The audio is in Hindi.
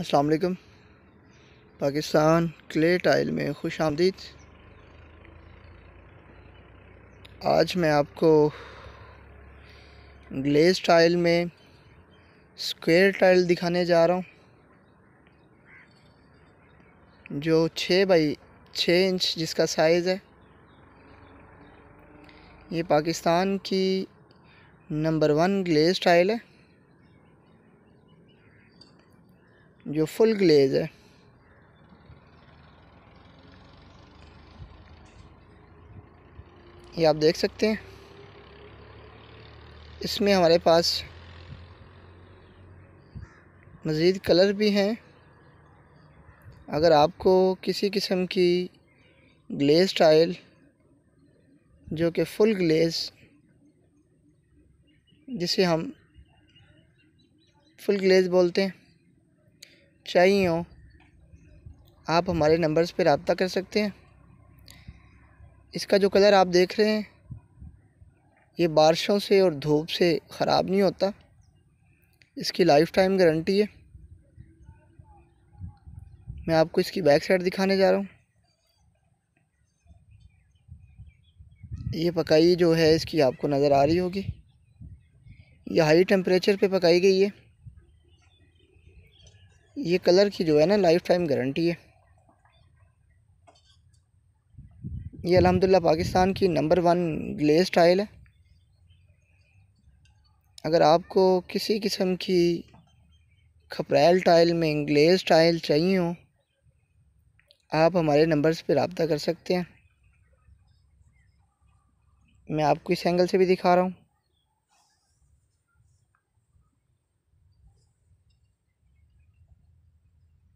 अस्सलाम वालेकुम पाकिस्तान क्ले टाइल में खुश आमदीद आज मैं आपको ग्लेज टाइल में स्क्वायर टाइल दिखाने जा रहा हूँ जो छः बाई छः इंच जिसका साइज़ है ये पाकिस्तान की नंबर वन ग्लेज टाइल है जो फुल ग्लेज है ये आप देख सकते हैं इसमें हमारे पास मज़ीद कलर भी हैं अगर आपको किसी किस्म की ग्लेज टाइल जो कि फुल ग्लेज जिसे हम फुल ग्लेज बोलते हैं चाहिए हो आप हमारे नंबर्स पर रबता कर सकते हैं इसका जो कलर आप देख रहे हैं ये बारिशों से और धूप से ख़राब नहीं होता इसकी लाइफ टाइम गारंटी है मैं आपको इसकी बैक साइड दिखाने जा रहा हूँ ये पकाई जो है इसकी आपको नज़र आ रही होगी ये हाई टेम्परेचर पे पकाई गई है ये कलर की जो है ना लाइफ टाइम गारंटी है ये अलहमदिल्ला पाकिस्तान की नंबर वन ग्लेस टाइल है अगर आपको किसी किस्म की खपरेल टाइल में ग्लेस टाइल चाहिए हो आप हमारे नंबर्स पर रबता कर सकते हैं मैं आपको इस एंगल से भी दिखा रहा हूँ